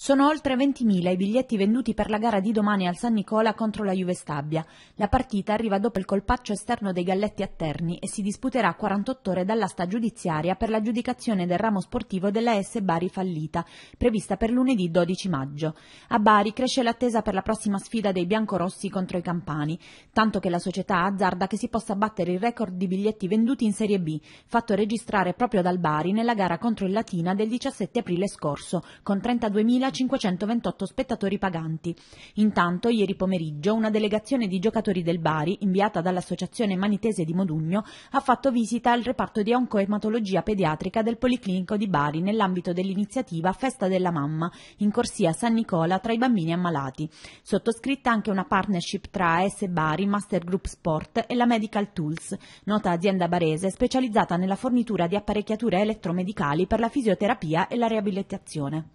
Sono oltre 20.000 i biglietti venduti per la gara di domani al San Nicola contro la Juve Stabia. La partita arriva dopo il colpaccio esterno dei Galletti a Terni e si disputerà 48 ore dall'asta giudiziaria per l'aggiudicazione del ramo sportivo della S Bari fallita, prevista per lunedì 12 maggio. A Bari cresce l'attesa per la prossima sfida dei biancorossi contro i campani, tanto che la società azzarda che si possa battere il record di biglietti venduti in Serie B, fatto registrare proprio dal Bari nella gara contro il Latina del 17 aprile scorso, con 32.000 3.528 spettatori paganti. Intanto, ieri pomeriggio, una delegazione di giocatori del Bari, inviata dall'Associazione Manitese di Modugno, ha fatto visita al reparto di oncoematologia pediatrica del Policlinico di Bari nell'ambito dell'iniziativa Festa della Mamma, in corsia San Nicola tra i bambini ammalati. Sottoscritta anche una partnership tra AS Bari, Master Group Sport e la Medical Tools, nota azienda barese specializzata nella fornitura di apparecchiature elettromedicali per la fisioterapia e la riabilitazione.